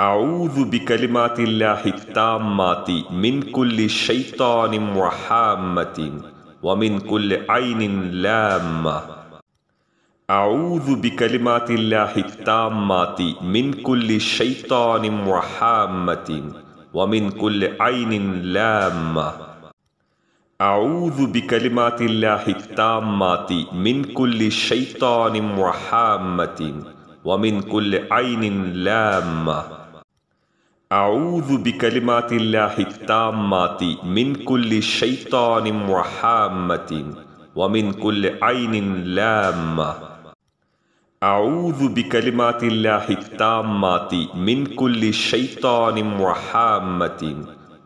أعوذ بكلمات الله التامات من كل شيطان وحامة ومن كل عين لامة أعوذ بكلمات الله التامات من كل شيطان وحامة ومن كل عين لامة أعوذ بكلمات الله التامات من كل شيطان وحامة ومن كل عين لامة أعوذ بكلمات الله التامه من كل شيطان وحامه ومن كل عين لامة أعوذ بكلمات الله التامه من كل شيطان وحامه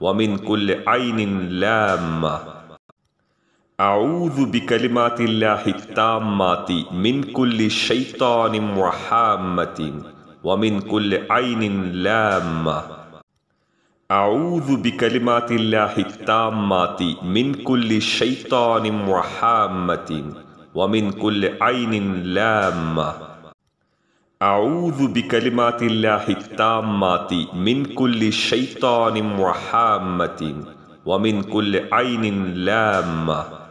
ومن كل عين لامة أعوذ بكلمات الله التامة من كل شيطان وحامة ومن كل عين لامة أعوذ بكلمات الله التامة من كل شيطان وحامة ومن كل عين لامة أعوذ بكلمات الله التامة من كل شيطان وحامة ومن كل عين لامة أعوذ بكلمات الله التامه من كل شيطان وحامه ومن كل عين لامة أعوذ بكلمات الله التامه من كل شيطان وحامه ومن كل عين لامة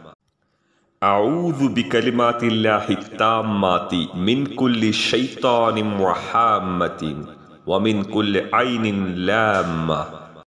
أعوذ بكلمات الله التامة من كل شيطان وحامة ومن كل عين لامة